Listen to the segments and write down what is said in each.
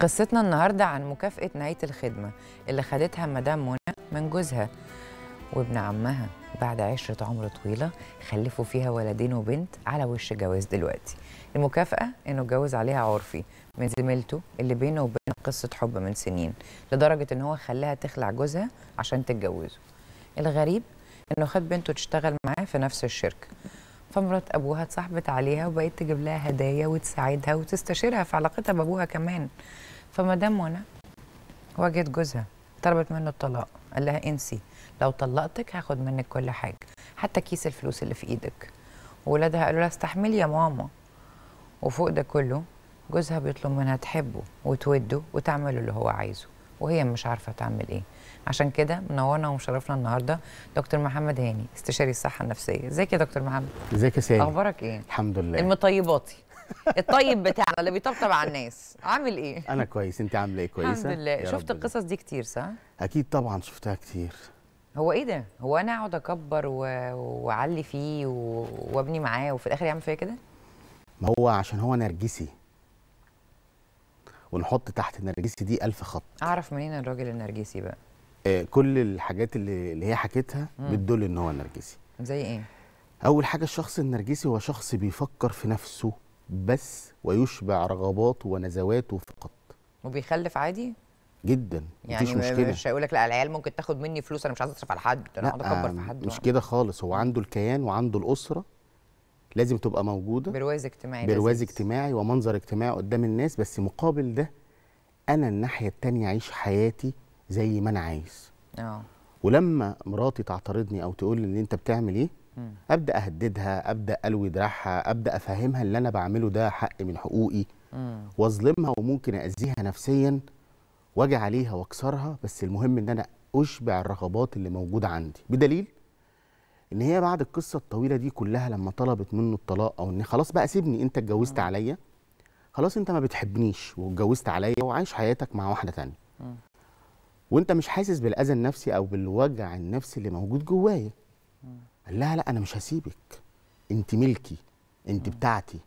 قصتنا النهاردة عن مكافأة نهاية الخدمة اللي خدتها مدام منى من جوزها وابن عمها بعد عشرة عمر طويلة خلفوا فيها ولدين وبنت على وش جواز دلوقتي المكافأة إنه اتجوز عليها عرفي من زميلته اللي بينه وبين قصة حب من سنين لدرجة إن هو خلاها تخلع جوزها عشان تتجوزه الغريب إنه خد بنته تشتغل معاه في نفس الشركة فمرات أبوها اتصاحبت عليها وبقت تجيب لها هدايا وتساعدها وتستشيرها في علاقتها بأبوها كمان فمدام منى واجهت جوزها طلبت منه الطلاق قال لها انسي لو طلقتك هاخد منك كل حاجه حتى كيس الفلوس اللي في ايدك وولادها قالوا لها استحملي يا ماما وفوق ده كله جوزها بيطلب منها تحبه وتوده وتعمله اللي هو عايزه وهي مش عارفه تعمل ايه عشان كده منورنا ومشرفنا النهارده دكتور محمد هاني استشاري الصحه النفسيه ازيك يا دكتور محمد ازيك يا سيدي اخبارك ايه الحمد لله المطيباتي الطيب بتاعنا اللي بيطبطب على الناس عامل ايه انا كويس انت عامله ايه كويسه الحمد لله شفت القصص دي كتير صح اكيد طبعا شفتها كتير هو ايه ده هو انا اقعد اكبر واعلي فيه وابني معاه وفي الاخر يعمل فيا كده ما هو عشان هو نرجسي ونحط تحت النرجسي دي ألف خط اعرف منين الراجل النرجسي بقى آه كل الحاجات اللي, اللي هي حكيتها بتدل ان هو نرجسي زي ايه اول حاجه الشخص النرجسي هو شخص بيفكر في نفسه بس ويشبع رغباته ونزواته فقط وبيخلف عادي جدا يعني مفيش مشكله مش هيقول لك لا العيال ممكن تاخد مني فلوس انا مش عايز اصرف على حد انا اقعد اكبر في آه، حد مش كده خالص هو عنده الكيان وعنده الاسره لازم تبقى موجوده برواز اجتماعي برواز لازم. اجتماعي ومنظر اجتماعي قدام الناس بس مقابل ده انا الناحيه الثانيه اعيش حياتي زي ما انا عايز اه ولما مراتي تعترضني او تقول لي انت بتعمل ايه ابدا اهددها ابدا الوي دراعها ابدا افهمها اللي انا بعمله ده حق من حقوقي واظلمها وممكن اذيها نفسيا واجي عليها واكسرها بس المهم ان انا اشبع الرغبات اللي موجوده عندي بدليل ان هي بعد القصه الطويله دي كلها لما طلبت منه الطلاق او ان خلاص بقى سيبني انت اتجوزت عليا خلاص انت ما بتحبنيش واتجوزت عليا وعايش حياتك مع واحده ثانيه وانت مش حاسس بالاذى النفسي او بالوجع النفسي اللي موجود جوايا قال لها لا انا مش هسيبك انت ملكي انت بتاعتي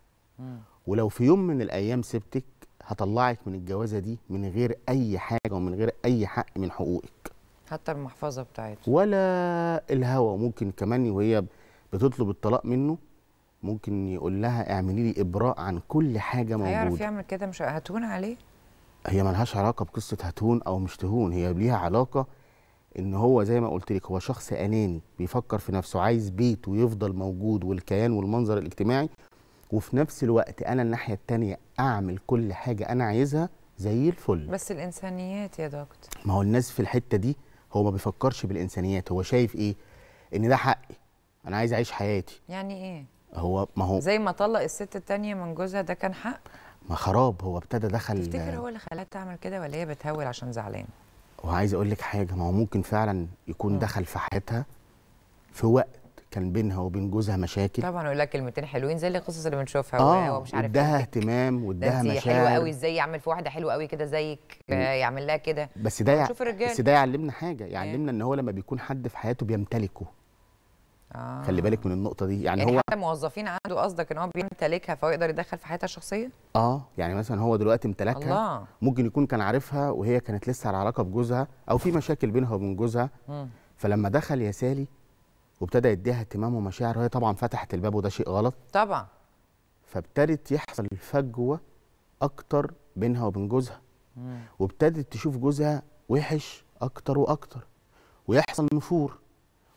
ولو في يوم من الايام سبتك هطلعك من الجوازه دي من غير اي حاجه ومن غير اي حق من حقوقك حتى المحفظه بتاعتها ولا الهوى ممكن كمان وهي بتطلب الطلاق منه ممكن يقول لها اعملي لي ابراء عن كل حاجه موجوده هيعرف يعمل كده مش هتهون عليه هي ملهاش علاقه بقصه هتهون او مش تهون هي ليها علاقه ان هو زي ما قلت لك هو شخص اناني بيفكر في نفسه عايز بيته يفضل موجود والكيان والمنظر الاجتماعي وفي نفس الوقت انا الناحيه الثانيه اعمل كل حاجه انا عايزها زي الفل بس الانسانيات يا دكتور ما هو الناس في الحته دي هو ما بيفكرش بالانسانيات هو شايف ايه ان ده حقي انا عايز اعيش حياتي يعني ايه هو ما هو زي ما طلق الست التانية من جوزها ده كان حق ما خراب هو ابتدى دخل تفتكر هو اللي خلاها تعمل كده ولا هي بتهول عشان زعلانه وعايز اقول لك حاجه ما هو ممكن فعلا يكون دخل في حياتها في وقت كان بينها وبين جوزها مشاكل طبعا يقول لك كلمتين حلوين زي القصص اللي بنشوفها آه ومش عارف اداها إيه. اهتمام واداها مشاعر حلوه قوي ازاي يعمل في واحده حلوه قوي كده زيك آه، يعمل لها كده بس ده بس ده يعلمنا حاجه إيه. يعلمنا ان هو لما بيكون حد في حياته بيمتلكه آه. خلي بالك من النقطه دي يعني, يعني هو حتى موظفين عنده قصدك ان هو بيمتلكها فهو يقدر يدخل في حياتها الشخصيه اه يعني مثلا هو دلوقتي امتلكها الله. ممكن يكون كان عارفها وهي كانت لسه على علاقه بجوزها او في مشاكل بينها وبين جوزها فلما دخل يا سالي وابتدى يديها اهتمام ومشاعر وهي طبعا فتحت الباب وده شيء غلط طبعا فابتدت يحصل فجوه اكتر بينها وبين جوزها وابتدت تشوف جوزها وحش اكتر واكتر ويحصل نفور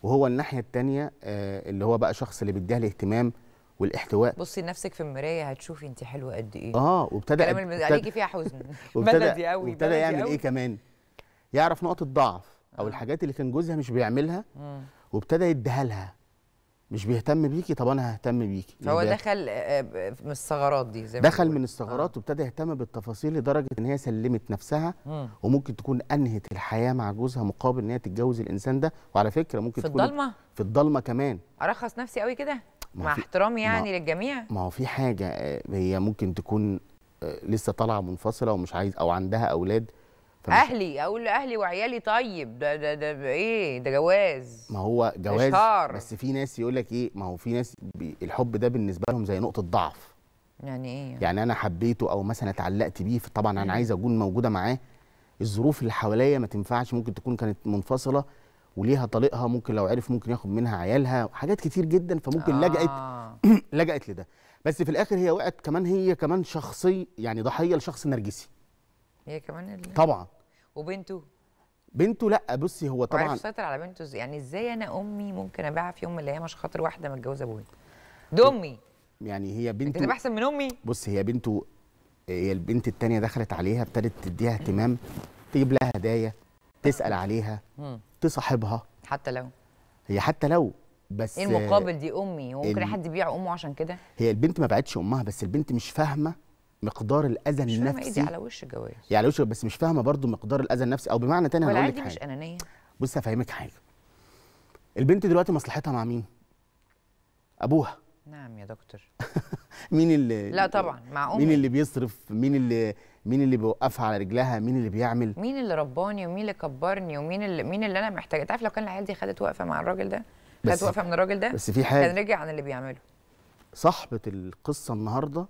وهو الناحيه الثانيه آه، اللي هو بقى الشخص اللي بيديها الاهتمام والاحتواء بصي نفسك في المرايه هتشوفي انت حلوه قد ايه اه وابتدى اللي عليكي فيها حزن بلدي قوي وابتدى يعمل ايه كمان يعرف نقط الضعف او آه. الحاجات اللي كان جوزها مش بيعملها وابتدى يديها لها مش بيهتم بيكي طب انا ههتم بيكي فهو دخل آه، آه، من الثغرات دي زي ما دخل من الثغرات آه. وابتدى يهتم بالتفاصيل لدرجه ان هي سلمت نفسها مم. وممكن تكون انهت الحياه مع جوزها مقابل ان هي تتجوز الانسان ده وعلى فكره ممكن في تكون الضلمه في الضلمه كمان ارخص نفسي قوي كده مع احترامي يعني ما للجميع ما هو في حاجه آه، هي ممكن تكون لسه طالعه منفصله ومش عايز او عندها اولاد اهلي اقول لاهلي وعيالي طيب ده ده ده ايه ده جواز ما هو جواز شهار. بس في ناس يقول لك ايه ما هو في ناس الحب ده بالنسبه لهم زي نقطه ضعف يعني ايه يعني, يعني انا حبيته او مثلا اتعلقت بيه طبعا انا عايز اكون موجوده معاه الظروف اللي حواليا ما تنفعش ممكن تكون كانت منفصله وليها طليقها ممكن لو عرف ممكن ياخد منها عيالها وحاجات كتير جدا فممكن آه. لجأت لجأت لده بس في الاخر هي وقعت كمان هي كمان شخصي يعني ضحيه لشخص نرجسي هي كمان اللي... طبعا وبنته بنته لا بصي هو طبعا عارف سيطر على بنته ازاي يعني ازاي انا امي ممكن ابيعها في يوم من الايام عشان خاطر واحده متجوزه ابويا ده امي يعني هي بنته انت احسن من امي بصي هي بنته هي البنت الثانيه دخلت عليها ابتدت تديها اهتمام تجيب لها هدايا تسال عليها تصاحبها حتى لو هي حتى لو بس ايه المقابل دي امي هو ممكن حد يبيع امه عشان كده هي البنت ما بعتش امها بس البنت مش فاهمه مقدار الاذى إيه النفسي على وش جواز يعني على وش بس مش فاهمه برضو مقدار الاذى النفسي او بمعنى تاني انا هقول لك حاجه مش انانيه بص هفهمك حاجه البنت دلوقتي مصلحتها مع مين ابوها نعم يا دكتور مين اللي لا طبعا مع امي مين اللي بيصرف مين اللي مين اللي بيوقفها على رجلها مين اللي بيعمل مين اللي رباني ومين اللي كبرني ومين اللي مين اللي انا محتاجه تعرف لو كان العيال دي خدت وقفه مع الراجل ده خدت وقفه من الراجل ده بس في حاجه كان رجع عن اللي بيعمله صاحبه القصه النهارده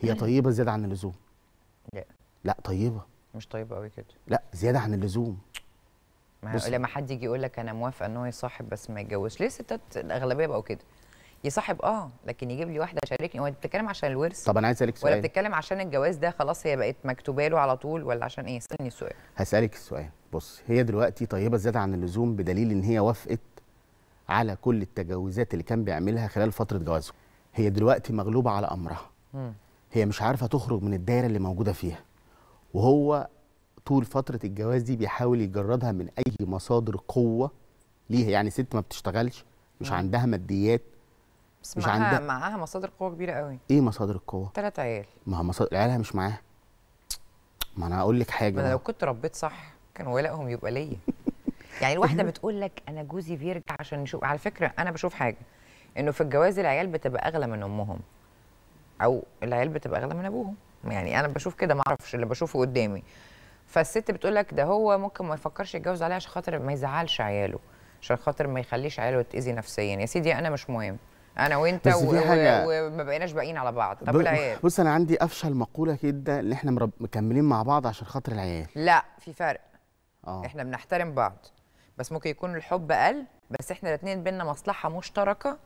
هي طيبه زياده عن اللزوم لا لا طيبه مش طيبه قوي كده لا زياده عن اللزوم ما لما حد يجي يقول لك انا موافقه ان هو يصاحب بس ما يتجوزش ليه الستات الاغلبيه بقوا كده يصاحب اه لكن يجيب لي واحده شاركني هو بتتكلم عشان الورث طب انا عايز اسالك سؤال ولا بتتكلم عشان الجواز ده خلاص هي بقت مكتوبه له على طول ولا عشان ايه اسالني السؤال هسالك السؤال بص هي دلوقتي طيبه زياده عن اللزوم بدليل ان هي وافقت على كل التجاوزات اللي كان بيعملها خلال فتره جوازه هي دلوقتي مغلوبه على امرها هي مش عارفه تخرج من الدايره اللي موجوده فيها وهو طول فتره الجواز دي بيحاول يجردها من اي مصادر قوه ليها يعني ست ما بتشتغلش مش عندها ماديات بس مش معها عندها معاها مصادر قوه كبيره قوي ايه مصادر القوه ثلاث عيال ما هو مصادر عيالها مش معاها ما انا هقول لك حاجه ما انا لو كنت ربيت صح كان ولائهم يبقى ليا يعني الواحده بتقول لك انا جوزي بيرجع عشان نشوف على فكره انا بشوف حاجه انه في الجواز العيال بتبقى اغلى من امهم او العيال بتبقى اغلى من ابوهم يعني انا بشوف كده ما اعرفش اللي بشوفه قدامي فالست بتقول لك ده هو ممكن ما يفكرش يتجوز عليها عشان خاطر ما يزعلش عياله عشان خاطر ما يخليش عياله يتاذي نفسيا يا سيدي انا مش مهم انا وانت و... حاجة... وما بقيناش باقيين على بعض طب ب... العيال بص انا عندي افشل مقوله كده ان احنا مرب... مكملين مع بعض عشان خاطر العيال لا في فرق اه احنا بنحترم بعض بس ممكن يكون الحب قل بس احنا الاثنين بينا مصلحه مشتركه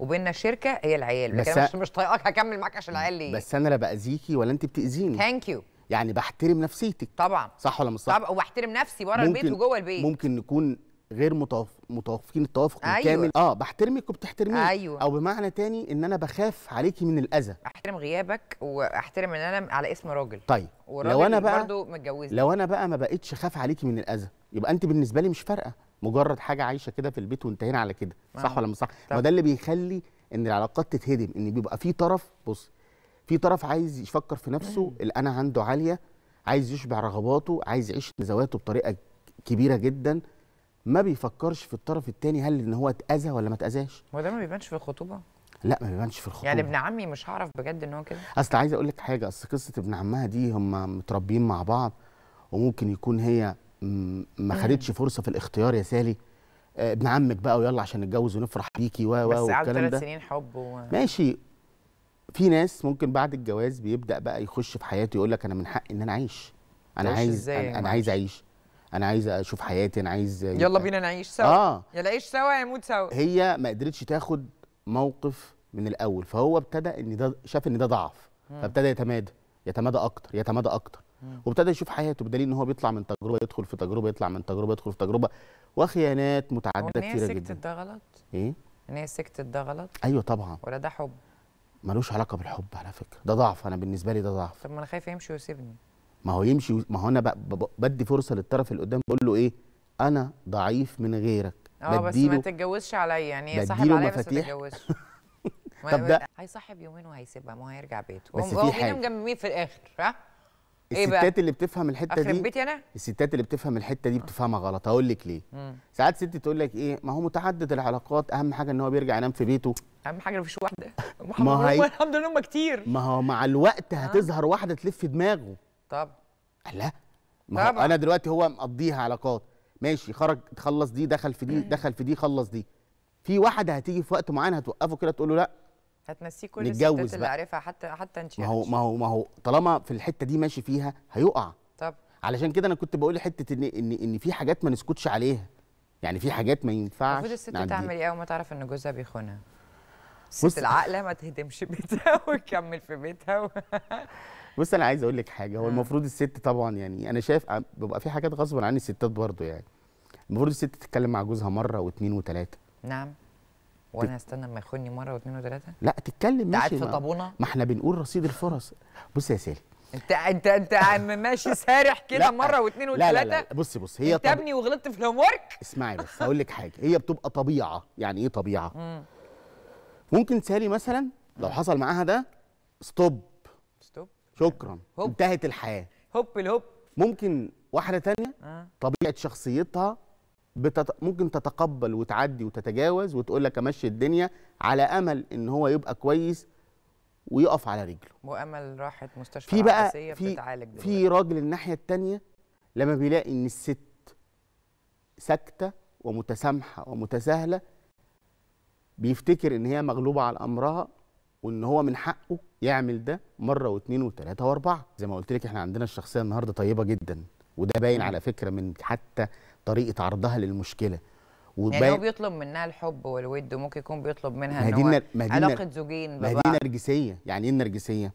وبيننا شركه هي العيال بس أنا مش طايقاك هكمل معاك عشان العيال ليه بس انا لا باذيكي ولا انت بتاذيني ثانك يو يعني بحترم نفسيتك طبعا صح ولا مش صح طبعا وبحترم نفسي بره البيت وجوه البيت ممكن نكون غير متوافقين التوافق أيوة. الكامل اه بحترمك وبتحترميني أيوة. او بمعنى تاني ان انا بخاف عليكي من الاذى احترم غيابك واحترم ان انا على اسم راجل طيب لو انا بقى برضه متجوزه لو انا بقى ما بقتش خاف عليكي من الاذى يبقى انت بالنسبه لي مش فارقه مجرد حاجه عايشه كده في البيت وانتهينا على كده صح ولا مش صح ما ده اللي بيخلي ان العلاقات تتهدم ان بيبقى في طرف بص في طرف عايز يفكر في نفسه الانا عنده عاليه عايز يشبع رغباته عايز يعيش نزواته بطريقه كبيره جدا ما بيفكرش في الطرف الثاني هل ان هو اتاذى ولا ما اتاذاش هو ده ما بيبانش في الخطوبه لا ما بيبانش في الخطوبه يعني ابن عمي مش هعرف بجد ان هو كده اصل عايز اقول لك حاجه اصل قصه ابن عمها دي هم متربيين مع بعض وممكن يكون هي ما خدتش فرصه في الاختيار يا سالي آه، ابن عمك بقى ويلا عشان نتجوز ونفرح بيكي و و بس قعدوا ثلاث سنين حب و... ماشي في ناس ممكن بعد الجواز بيبدا بقى يخش في حياته يقول لك انا من حقي ان انا اعيش انا عايز أنا, انا عايز اعيش انا عايز اشوف حياتي انا عايز يلا بينا نعيش سوا اه يلا عيش سوا يا موت سوا هي ما قدرتش تاخد موقف من الاول فهو ابتدى ان ده شاف ان ده ضعف فابتدى يتمادى يتمادى اكتر يتمادى اكتر وابتدى يشوف حياته بدليل ان هو بيطلع من تجربه يدخل في تجربه يطلع من تجربه يدخل في تجربه وخيانات متعدده كتير جدا سكتت ده غلط؟ ايه؟ ان هي سكتت ده غلط؟ ايوه طبعا ولا ده حب؟ ملوش علاقه بالحب على فكره ده ضعف انا بالنسبه لي ده ضعف طب ما انا خايف يمشي ويسيبني ما هو يمشي ما هو انا ب... ب... بدي فرصه للطرف اللي قدام بقول له ايه انا ضعيف من غيرك اه بس ما تتجوزش عليا يعني صاحب عليا بس ما تتجوزش طب ده هيصاحب يومين وهيسيبها ما هو هيرجع بيته بس في حاجه مجممين في الاخر ها إيه الستات إيه اللي بتفهم الحته دي بيتي انا الستات اللي بتفهم الحته دي آه. بتفهمها غلط هقول لك ليه مم. ساعات ست تقول لك ايه ما هو متعدد العلاقات اهم حاجه ان هو بيرجع ينام في بيته اهم حاجه مفيش واحده ما هي الحمد لله هم كتير ما هو مع الوقت آه. هتظهر واحده تلف دماغه طب لا ما طبعا. انا دلوقتي هو مقضيها علاقات ماشي خرج خلص دي دخل في دي دخل في دي خلص دي في واحده هتيجي في وقت معين هتوقفه كده تقول له لا هتنسيه كل الستات اللي عارفها حتى حتى انت ما هو يعني. ما هو ما هو طالما في الحته دي ماشي فيها هيقع طب علشان كده انا كنت بقول حته ان ان ان في حاجات ما نسكتش عليها يعني في حاجات ما ينفعش المفروض الست تعمل ايه وما ما تعرف ان جوزها بيخونها الست العاقله ما تهدمش بيتها وتكمل في بيتها و... بص انا عايز اقول لك حاجه هو آه. المفروض الست طبعا يعني انا شايف آه، بيبقى في حاجات غصب عن الستات برضو يعني المفروض الست تتكلم مع جوزها مره واثنين وثلاثه نعم وانا استنى لما يخوني مره واثنين وثلاثه لا تتكلم ماشي في طابونه ما احنا بنقول رصيد الفرص بص يا سالي انت انت انت عم ماشي سارح كده مره واثنين وثلاثه لا, لا, لا بص بص هي انت ابني وغلطت في الهوم ورك اسمعي بس هقول لك حاجه هي بتبقى طبيعه يعني ايه طبيعه ممكن سالي مثلا لو حصل معاها ده ستوب ستوب شكرا هوب. انتهت الحياه هوب الهوب ممكن واحده تانية آه. طبيعه شخصيتها بتت... ممكن تتقبل وتعدي وتتجاوز وتقول لك امشي الدنيا على امل ان هو يبقى كويس ويقف على رجله وامل راحت مستشفى في بقى في بتتعالج في راجل الناحيه الثانيه لما بيلاقي ان الست ساكته ومتسامحه ومتساهله بيفتكر ان هي مغلوبه على امرها وان هو من حقه يعمل ده مره واثنين وثلاثه واربعه زي ما قلت لك احنا عندنا الشخصيه النهارده طيبه جدا وده باين على فكره من حتى طريقه عرضها للمشكله يعني وبقى... يعني هو بيطلب منها الحب والود وممكن يكون بيطلب منها ان هو علاقه زوجين ببعض هي دي نرجسيه يعني ايه النرجسيه؟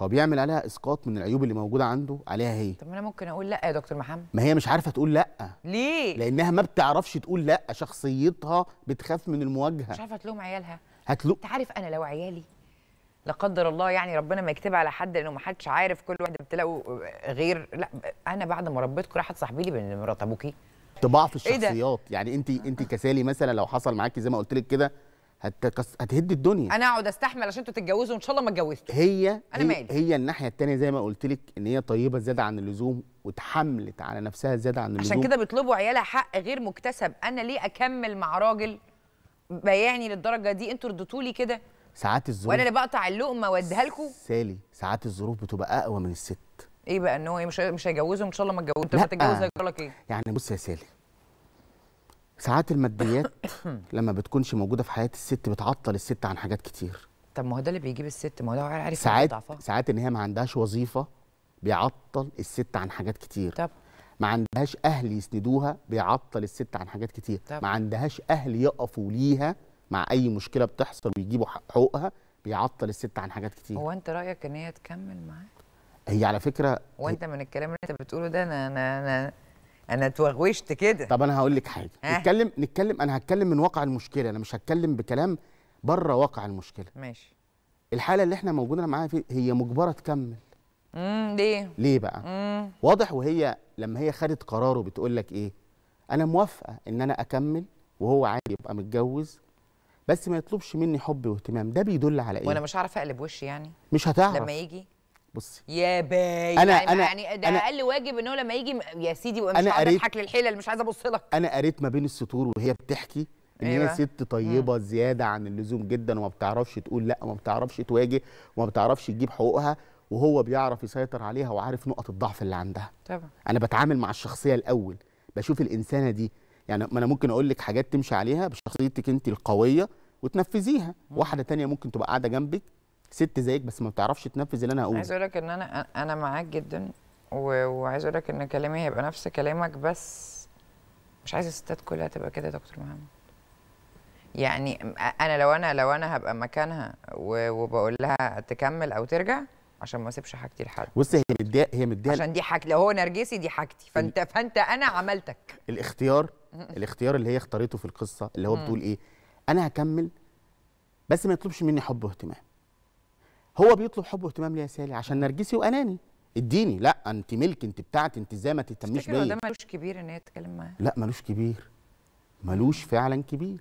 هو بيعمل عليها اسقاط من العيوب اللي موجوده عنده عليها هي طب انا ممكن اقول لا يا دكتور محمد ما هي مش عارفه تقول لا ليه لانها ما بتعرفش تقول لا شخصيتها بتخاف من المواجهه مش عارفه تلوم عيالها هتلوم انت عارف انا لو عيالي لا قدر الله يعني ربنا ما يكتب على حد لانه ما حدش عارف كل واحده بتلاقوا غير لا انا بعد ما ربيتكم راحت صاحبي لي مرات ابوكي طباع في إيه الشخصيات إيه يعني انت انت كسالي مثلا لو حصل معاكي زي ما قلت لك كده هتكس... هتهد الدنيا انا اقعد استحمل عشان انتوا تتجوزوا وان شاء الله ما اتجوزتوا هي انا هي... مالي هي الناحيه الثانيه زي ما قلت لك ان هي طيبه زياده عن اللزوم وتحملت على نفسها زياده عن اللزوم عشان كده بيطلبوا عيالها حق غير مكتسب انا ليه اكمل مع راجل بايعني للدرجه دي انتوا رديتوا لي كده ساعات الظروف وانا اللي بقطع اللقمه واديها لكم سالي ساعات الظروف بتبقى اقوى من الست ايه بقى ان هو إيه، مش مش هيجوزهم ان شاء الله ما اتجوز انت هتتجوز هيقول لك ايه يعني بص يا سالي ساعات الماديات لما بتكونش موجوده في حياه الست بتعطل الست عن حاجات كتير طب ما هو ده اللي بيجيب الست ما هو ده عارف ساعات ساعات ان هي ما عندهاش وظيفه بيعطل الست عن حاجات كتير طب ما عندهاش اهل يسندوها بيعطل الست عن حاجات كتير طب. ما عندهاش اهل يقفوا ليها مع اي مشكله بتحصل ويجيبوا حقوقها بيعطل الست عن حاجات كتير هو انت رايك ان هي تكمل معاه هي على فكره وانت من الكلام اللي انت بتقوله ده انا انا انا انا اتوغوشت كده طب انا هقول لك حاجه أه؟ نتكلم نتكلم انا هتكلم من واقع المشكله انا مش هتكلم بكلام بره واقع المشكله ماشي الحاله اللي احنا موجودين معاها فيه هي مجبره تكمل امم ليه ليه بقى مم. واضح وهي لما هي خدت قراره بتقول لك ايه انا موافقه ان انا اكمل وهو عادي يبقى متجوز بس ما يطلبش مني حب واهتمام ده بيدل على ايه وانا مش هعرف اقلب وشي يعني مش هتعرف لما يجي بصي يا باي أنا يعني, أنا يعني ده أنا اقل واجب ان هو لما يجي يا سيدي وانا مش عايز اضحك للحيله اللي مش عايزه ابص لك انا قريت ما بين السطور وهي بتحكي ان هي أيوة. ست طيبه مم. زياده عن اللزوم جدا وما بتعرفش تقول لا وما بتعرفش تواجه وما بتعرفش تجيب حقوقها وهو بيعرف يسيطر عليها وعارف نقط الضعف اللي عندها طبعا انا بتعامل مع الشخصيه الاول بشوف الانسانه دي يعني ما انا ممكن اقول لك حاجات تمشي عليها بشخصيتك انت القويه وتنفذيها واحده تانية ممكن تبقى قاعده جنبك ست زيك بس ما بتعرفش تنفذ اللي انا هقوله عايز اقول لك ان انا انا معاك جدا وعايز اقول لك ان كلامي هيبقى نفس كلامك بس مش عايز الستات كلها تبقى كده يا دكتور محمد يعني انا لو انا لو انا هبقى مكانها وبقول لها تكمل او ترجع عشان ما اسيبش حاجتي لحد بص هي مديها هي مديها عشان دي حاجتي لو هو نرجسي دي حاجتي فانت فانت انا عملتك الاختيار الاختيار اللي هي اختارته في القصه اللي هو بتقول ايه انا هكمل بس ما يطلبش مني حب واهتمام هو بيطلب حب واهتمام ليا سالي عشان نرجسي واناني اديني لا انت ملك انت بتاعتي انت ازاي ما تتميش بيا ده ملوش كبير ان هي تتكلم معاه لا ملوش كبير ملوش فعلا كبير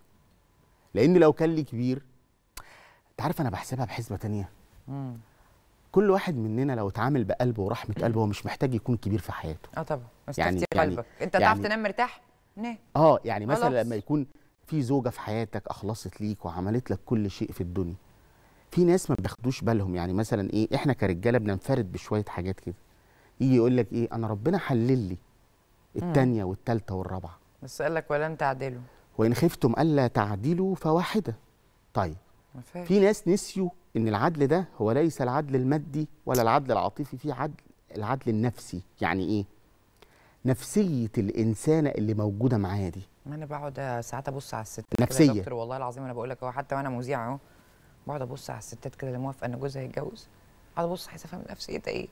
لان لو كان لي كبير انت عارف انا بحسبها بحسبه تانية كل واحد مننا لو اتعامل بقلبه ورحمه قلبه هو مش محتاج يكون كبير في حياته اه طبعا بس يعني, يعني قلبك انت يعني تعرف تنام مرتاح نعم. اه يعني مثلا لما يكون في زوجه في حياتك اخلصت ليك وعملت لك كل شيء في الدنيا في ناس ما بياخدوش بالهم يعني مثلا ايه احنا كرجاله بننفرد بشويه حاجات كده يجي يقول لك ايه انا ربنا حلل لي الثانيه والثالثه والرابعه بس قال لك ولن تعدلوا وان خفتم الا تعدلوا فواحده طيب مفهش. في ناس نسيوا ان العدل ده هو ليس العدل المادي ولا العدل العاطفي في عدل العدل النفسي يعني ايه نفسيه الانسانه اللي موجوده معايا دي ما انا بقعد ساعات ابص على الستات نفسيه دكتور والله العظيم انا بقول لك اهو حتى وانا مذيع اهو بقعد ابص على الستات كده اللي موافقه ان جوزها يتجوز اقعد ابص عايز افهم نفسيتها ايه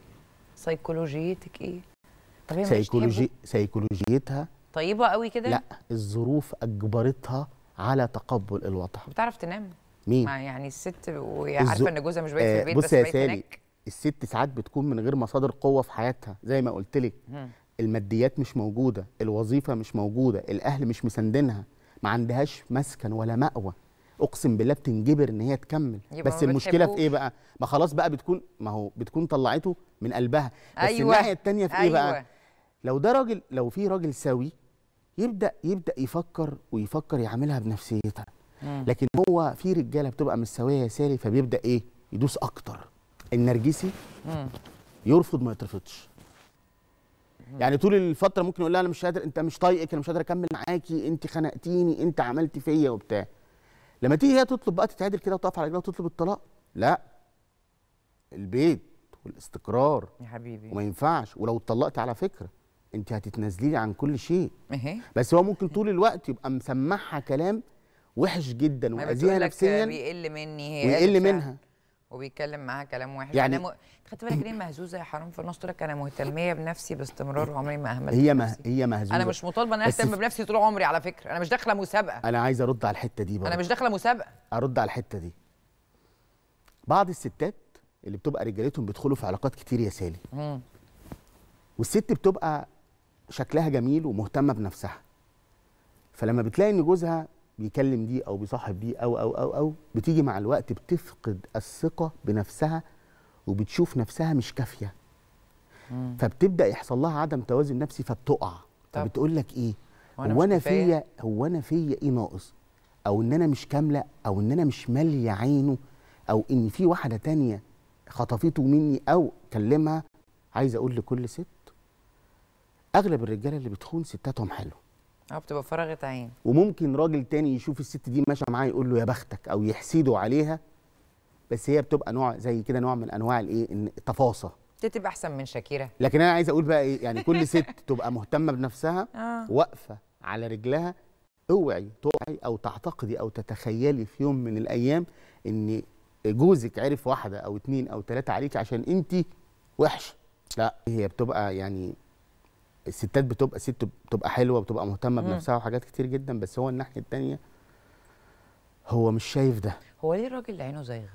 سيكولوجيتك ايه طب هي سيكولوجي سيكولوجيتها طيبه قوي كده لا الظروف اجبرتها على تقبل الوضع بتعرف تنام مين ما يعني الست وهي عارفه الزو... ان جوزها مش بايت في آه، البيت بص بس يا سالي الست ساعات بتكون من غير مصادر قوه في حياتها زي ما قلت لك الماديات مش موجوده الوظيفه مش موجوده الاهل مش مساندينها ما عندهاش مسكن ولا ماوى اقسم بالله بتنجبر ان هي تكمل بس المشكله في ايه بقى ما خلاص بقى بتكون ما هو بتكون طلعته من قلبها بس أيوة. الناحيه الثانيه في أيوة. ايه بقى أيوة. لو ده راجل لو في راجل سوي يبدا يبدا يفكر ويفكر يعملها بنفسيتها لكن هو في رجاله بتبقى مش سويه يا سالي فبيبدا ايه يدوس اكتر النرجسي يرفض ما يترفضش يعني طول الفتره ممكن يقول لها انا مش قادر انت مش طايقك انا مش قادر اكمل معاكي انت خنقتيني انت عملت فيا وبتاع لما تيجي هي تطلب بقى تتعادل كده وتقف على رجلها وتطلب الطلاق لا البيت والاستقرار يا حبيبي وما ينفعش ولو اتطلقت على فكره انت هتتنازلي عن كل شيء بس هو ممكن طول الوقت يبقى مسمعها كلام وحش جدا واذيها نفسيا بيقل مني هي ويقل منها وبيتكلم معاها كلام واحد يعني انا م... خدت بالك ليه مهزوزه يا حرام في النص لك انا مهتميه بنفسي باستمرار وعمري ما اهملت هي مه... هي مهزوزه انا مش مطالبه ان اهتم بنفسي طول عمري على فكره انا مش داخله مسابقه انا عايز ارد على الحته دي برضه انا مش داخله مسابقه ارد على الحته دي بعض الستات اللي بتبقى رجالتهم بيدخلوا في علاقات كتير يا سالي مم. والست بتبقى شكلها جميل ومهتمه بنفسها فلما بتلاقي ان جوزها بيكلم دي او بيصاحب دي او او او او بتيجي مع الوقت بتفقد الثقه بنفسها وبتشوف نفسها مش كافيه فبتبدا يحصل لها عدم توازن نفسي فبتقع فبتقول لك ايه هو انا فيا هو انا فيا ايه ناقص او ان انا مش كامله او ان انا مش ماليه عينه او ان في واحده تانية خطفته مني او كلمها عايز اقول لكل ست اغلب الرجاله اللي بتخون ستاتهم حلو اه بتبقى فرغت عين وممكن راجل تاني يشوف الست دي ماشيه معاه يقول له يا بختك او يحسده عليها بس هي بتبقى نوع زي كده نوع من انواع الايه التفاصه تبقى احسن من شاكيره لكن انا عايز اقول بقى ايه يعني كل ست تبقى مهتمه بنفسها آه. واقفه على رجلها اوعي تقعي او تعتقدي او تتخيلي في يوم من الايام ان جوزك عرف واحده او اتنين او تلاته عليك عشان انت وحشه لا هي بتبقى يعني الستات بتبقى ست بتبقى حلوه بتبقى مهتمه بنفسها وحاجات كتير جدا بس هو الناحيه الثانيه هو مش شايف ده هو ليه الراجل اللي عينه زايغه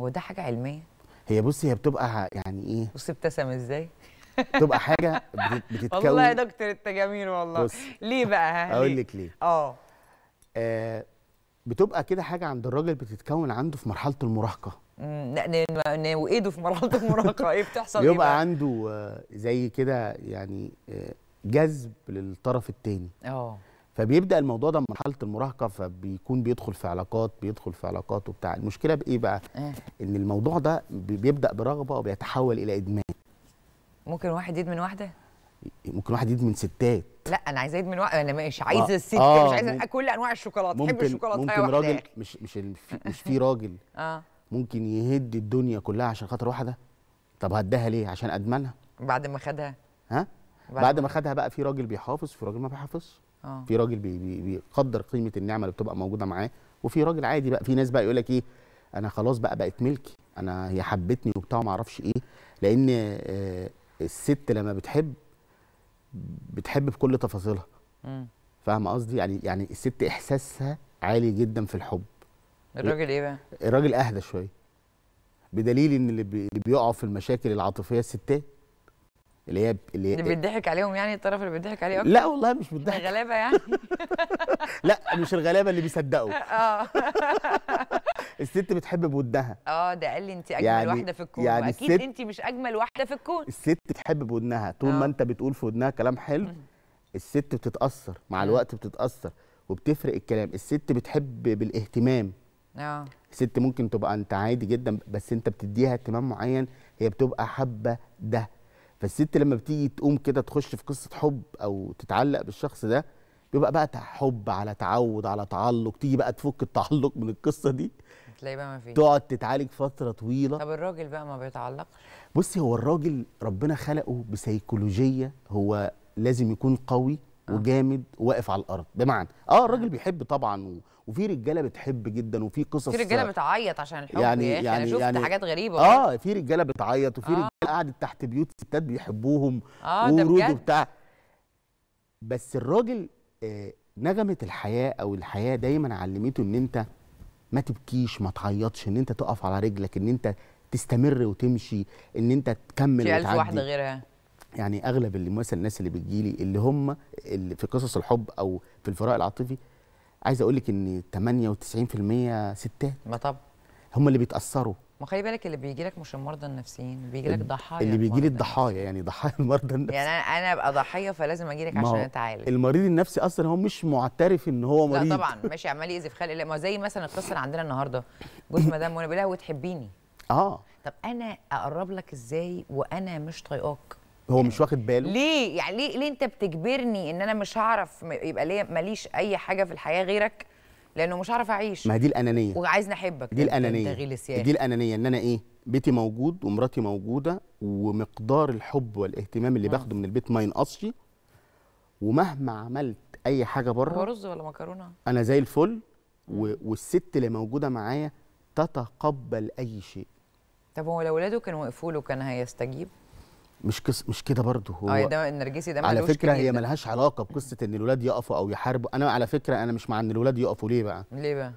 هو ده حاجه علميه هي بصي هي بتبقى يعني ايه بصي ابتسم ازاي بتبقى حاجه بتتكون والله يا دكتور انت جميل والله بص. ليه بقى اقول لك ليه آه. اه بتبقى كده حاجه عند الراجل بتتكون عنده في مرحله المراهقه وايده في مرحله المراهقه ايه بتحصل بيبقى إيه عنده آه، زي كده يعني آه، جذب للطرف الثاني اه فبيبدا الموضوع ده من مرحله المراهقه فبيكون بيدخل في علاقات بيدخل في علاقات وبتاع المشكله بايه بقى آه. ان الموضوع ده بيبدا برغبه وبيتحول الى ادمان ممكن واحد يدمن واحده ممكن واحد يدمن ستات لا انا عايز ادمن واحده انا مش عايز آه الست آه مش عايز كل انواع الشوكولاته بحب الشوكولاته ممكن راجل يعني. مش مش مش في راجل اه ممكن يهد الدنيا كلها عشان خاطر واحده طب هداها ليه عشان ادمنها بعد ما خدها ها بعد, بعد ما خدها بقى في راجل بيحافظ في راجل ما بيحافظش آه. في راجل بي بي بيقدر قيمه النعمه اللي بتبقى موجوده معاه وفي راجل عادي بقى في ناس بقى يقول لك ايه انا خلاص بقى بقت ملكي انا هي حبتني وبتاع ما اعرفش ايه لان آه، الست لما بتحب بتحب بكل تفاصيلها فاهمه قصدي يعني يعني الست احساسها عالي جدا في الحب الراجل ايه بقى؟ الراجل اهدى شويه بدليل ان اللي, بيقعوا في المشاكل العاطفيه الستات اللي هي اللي هي اللي بيضحك عليهم يعني الطرف اللي بيضحك عليه اكتر لا والله مش بيضحك الغلابه يعني لا مش الغلابه اللي بيصدقوا اه الست بتحب بودنها اه ده قال لي انت اجمل يعني واحده في الكون يعني اكيد الست... انت مش اجمل واحده في الكون الست بتحب بودنها طول آه. ما انت بتقول في ودنها كلام حلو الست بتتاثر مع الوقت بتتاثر وبتفرق الكلام الست بتحب بالاهتمام اه الست ممكن تبقى انت عادي جدا بس انت بتديها اهتمام معين هي بتبقى حابه ده فالست لما بتيجي تقوم كده تخش في قصه حب او تتعلق بالشخص ده بيبقى بقى حب على تعود على تعلق تيجي بقى تفك التعلق من القصه دي تلاقي بقى ما فيش تقعد تتعالج فتره طويله طب الراجل بقى ما بيتعلقش بصي هو الراجل ربنا خلقه بسيكولوجيه هو لازم يكون قوي آه. وجامد وواقف على الارض بمعنى اه الراجل بيحب طبعا وفي رجاله بتحب جدا وفي قصص في رجاله بتعيط عشان الحب يعني يا اخي يعني انا شفت يعني حاجات غريبه اه في رجاله بتعيط وفي آه. رجاله قعدت تحت بيوت ستات بيحبوهم آه ووروده بتاع بس الراجل آه نغمه الحياه او الحياه دايما علمته ان انت ما تبكيش ما تعيطش ان انت تقف على رجلك ان انت تستمر وتمشي ان انت تكمل وتعدي واحده غيرها يعني اغلب اللي مثلا الناس اللي بتجيلي اللي هم اللي في قصص الحب او في الفراق العاطفي عايز اقول لك ان 98% ستات ما طب هم اللي بيتاثروا ما خلي بالك اللي بيجي لك مش المرضى النفسيين بيجي لك ضحايا اللي بيجي لي الضحايا يعني ضحايا المرضى النفسيين يعني انا ابقى ضحيه فلازم اجي لك عشان اتعالج المريض النفسي اصلا هو مش معترف ان هو مريض لا طبعا ماشي عمال يأذي في خلق ما زي مثلا القصه اللي عندنا النهارده جوز مدام منى بيقول لها وتحبيني اه طب انا اقرب لك ازاي وانا مش طايقاك هو مش واخد باله ليه يعني ليه ليه انت بتجبرني ان انا مش هعرف يبقى ليا ماليش اي حاجه في الحياه غيرك لانه مش هعرف اعيش ما دي الانانيه وعايز احبك دي الانانيه يعني. دي الانانيه ان انا ايه بيتي موجود ومراتي موجوده ومقدار الحب والاهتمام اللي باخده من البيت ما ينقصش ومهما عملت اي حاجه بره هو رز ولا مكرونه انا زي الفل والست اللي موجوده معايا تتقبل اي شيء طب هو لو ولاده كانوا وقفوا له كان هيستجيب مش كس مش كده برضه هو اه ده النرجسي ده على فكره هي ملهاش علاقه بقصه ان الولاد يقفوا او يحاربوا انا على فكره انا مش مع ان الولاد يقفوا ليه بقى ليه بقى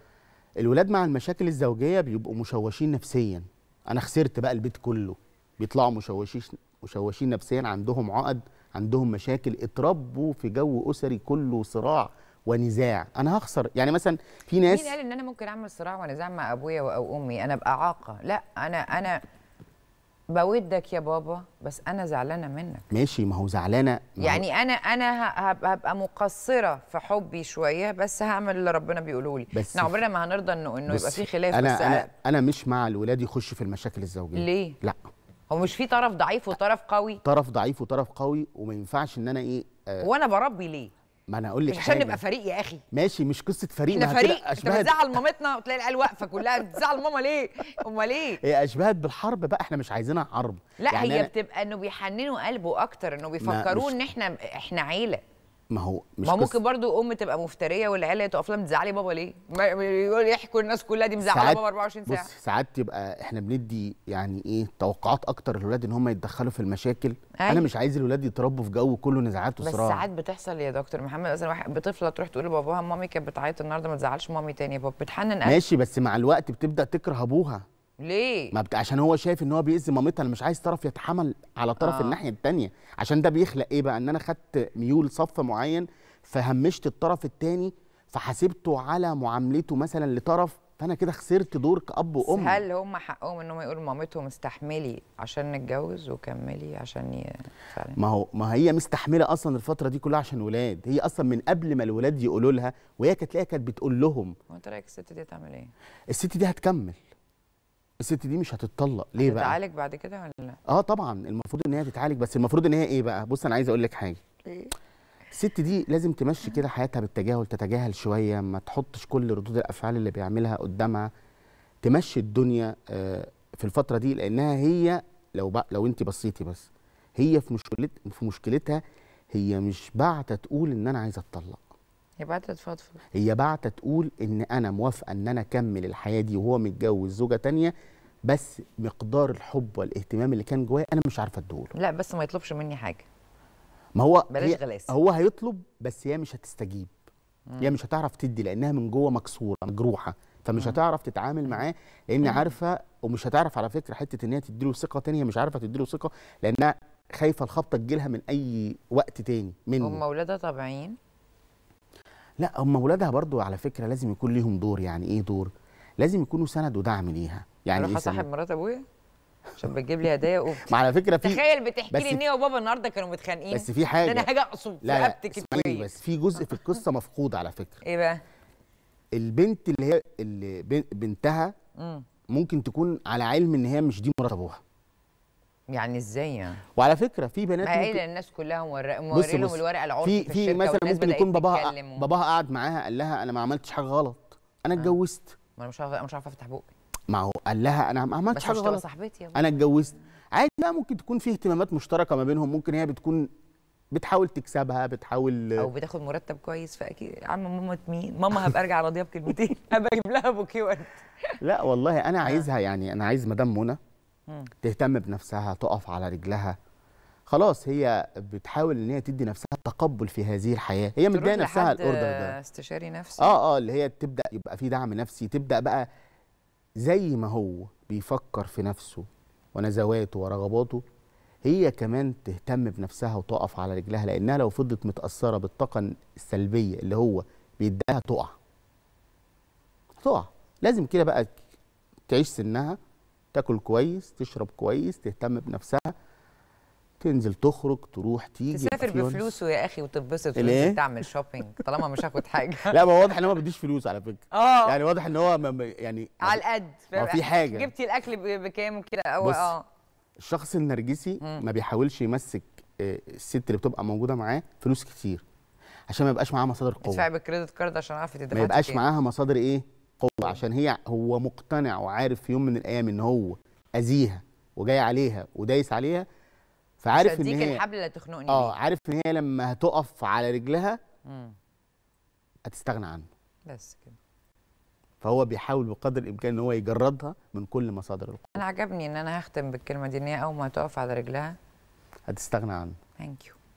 الولاد مع المشاكل الزوجيه بيبقوا مشوشين نفسيا انا خسرت بقى البيت كله بيطلعوا مشوشين مشوشين نفسيا عندهم عقد عندهم مشاكل اتربوا في جو اسري كله صراع ونزاع انا هخسر يعني مثلا في ناس مين قال ان انا ممكن اعمل صراع ونزاع مع ابويا او امي انا ابقى عاقه لا انا انا بودك يا بابا بس انا زعلانه منك ماشي ما هو زعلانه يعني انا انا هبقى مقصره في حبي شويه بس هعمل اللي ربنا بيقوله لي بس احنا عمرنا ما هنرضى انه انه يبقى في خلاف أنا بس أنا, أنا, انا مش مع الولاد يخش في المشاكل الزوجيه ليه لا هو مش في طرف ضعيف وطرف قوي طرف ضعيف وطرف قوي وما ينفعش ان انا ايه آه وانا بربي ليه ما انا اقول لك عشان نبقى فريق يا اخي ماشي مش قصه فريق احنا فريق انت بتزعل مامتنا وتلاقي العيال واقفه كلها بتزعل ماما ليه امال ايه هي اشبهت بالحرب بقى احنا مش عايزينها حرب لا يعني هي أنا... بتبقى انه بيحننوا قلبه اكتر انه بيفكروه ان احنا احنا عيله ما هو مش ما ممكن برضو ام تبقى مفتريه والعيال تقف لها متزعلي بابا ليه؟ يقول يحكوا الناس كلها دي مزعله بابا 24 ساعه بص ساعات يبقى احنا بندي يعني ايه توقعات اكتر للولاد ان هم يتدخلوا في المشاكل أي. انا أيوة. مش عايز الولاد يتربوا في جو كله نزاعات وصراع بس ساعات بتحصل يا دكتور محمد مثلا واحد بطفله تروح تقول لباباها مامي كانت بتعيط النهارده ما تزعلش مامي تاني يا بابا بتحنن ماشي بس مع الوقت بتبدا تكره ابوها ليه؟ ما بت... عشان هو شايف ان هو بيأذي مامتها انا مش عايز طرف يتحمل على طرف آه. الناحيه الثانيه عشان ده بيخلق ايه بقى ان انا خدت ميول صف معين فهمشت الطرف الثاني فحاسبته على معاملته مثلا لطرف فانا كده خسرت دور كاب وام هل هم حقهم ان هم يقولوا مامتهم استحملي عشان نتجوز وكملي عشان ي... فعلا. ما هو ما هي مستحمله اصلا الفتره دي كلها عشان ولاد هي اصلا من قبل ما الولاد يقولوا لها وهي كانت تلاقيها كانت بتقول لهم وانت رايك الست دي هتعمل ايه الست دي هتكمل الست دي مش هتتطلق ليه بقى هتتعالج بعد كده ولا اه طبعا المفروض ان هي تتعالج بس المفروض ان هي ايه بقى بص انا عايز اقول لك حاجه ايه الست دي لازم تمشي كده حياتها بالتجاهل تتجاهل شويه ما تحطش كل ردود الافعال اللي بيعملها قدامها تمشي الدنيا آه، في الفتره دي لانها هي لو بقى لو انت بصيتي بس هي في مشكلتها في مشكلتها هي مش باعته تقول ان انا عايزه اتطلق هي بعتت تفضفض هي بعتت تقول ان انا موافقه ان انا اكمل الحياه دي وهو متجوز زوجه تانية بس مقدار الحب والاهتمام اللي كان جوايا انا مش عارفه اديهوله لا بس ما يطلبش مني حاجه ما هو بلاش غلاسه هو هيطلب بس هي مش هتستجيب هي مش هتعرف تدي لانها من جوه مكسوره مجروحه فمش مم. هتعرف تتعامل معاه لان مم. عارفه ومش هتعرف على فكره حته ان هي تديله ثقه تانية مش عارفه تديله ثقه لانها خايفه الخبطه تجيلها من اي وقت تاني منه هم اولادها طبيعيين لا هم اولادها برضو على فكره لازم يكون ليهم دور يعني ايه دور لازم يكونوا سند ودعم ليها يعني اروح اصاحب إيه مرات ابويا عشان بتجيب لي هدايا ما على فكره في تخيل بتحكي لي ان هي وبابا النهارده كانوا متخانقين بس في حاجه انا هاجي اقصد في رقبتك بس في جزء في القصه مفقود على فكره ايه بقى البنت اللي هي اللي بنتها ممكن تكون على علم ان هي مش دي مرات ابوها يعني ازاي يعني وعلى فكره في بنات ما ممكن... إيه الناس كلها موري الورقه العرض في في مثلا ممكن يكون باباها باباها قعد معاها قال لها انا ما عملتش حاجه غلط انا آه. اتجوزت ما انا مش عارفه مش عارفه افتح بوقي ما هو قال لها انا ما عملتش حاجه غلط صاحبتي يا انا اتجوزت عادي بقى ممكن تكون في اهتمامات مشتركه ما بينهم ممكن هي بتكون بتحاول تكسبها بتحاول او بتاخد مرتب كويس فاكيد عم ماما مين ماما هبقى ارجع راضيه بكلمتين هبقى اجيب لها بوكيه ورد لا والله انا آه. عايزها يعني انا عايز مدام منى تهتم بنفسها تقف على رجلها خلاص هي بتحاول ان هي تدي نفسها تقبل في هذه الحياه هي مديه نفسها الاوردر ده استشاري نفسي اه اه اللي هي تبدا يبقى في دعم نفسي تبدا بقى زي ما هو بيفكر في نفسه ونزواته ورغباته هي كمان تهتم بنفسها وتقف على رجلها لانها لو فضلت متاثره بالطاقه السلبيه اللي هو بيديها تقع تقع لازم كده بقى تعيش سنها تاكل كويس تشرب كويس تهتم بنفسها تنزل تخرج تروح تيجي تسافر بفلوسه يا اخي وتتبسط وتنزل إيه؟ تعمل شوبينج طالما مش هاخد حاجه لا ما واضح ان هو ما بيديش فلوس على فكره اه يعني واضح ان هو ما يعني على القد ما في حاجه جبتي الاكل بكام وكده او اه الشخص النرجسي ما بيحاولش يمسك آه، الست اللي بتبقى موجوده معاه فلوس كتير عشان ما يبقاش معاها مصادر قوه تدفعي بالكريدت كارد عشان اعرف تدفعي ما يبقاش معاها مصادر ايه قوه عشان هي هو مقتنع وعارف في يوم من الايام ان هو اذيها وجاي عليها ودايس عليها فعارف ان هي الحبل اللي تخنقني اه عارف ان هي لما هتقف على رجلها هتستغنى عنه بس كده فهو بيحاول بقدر الامكان ان هو يجردها من كل مصادر القوه انا عجبني ان انا هختم بالكلمه دي ان هي اول ما هتقف على رجلها هتستغنى عنه ثانك يو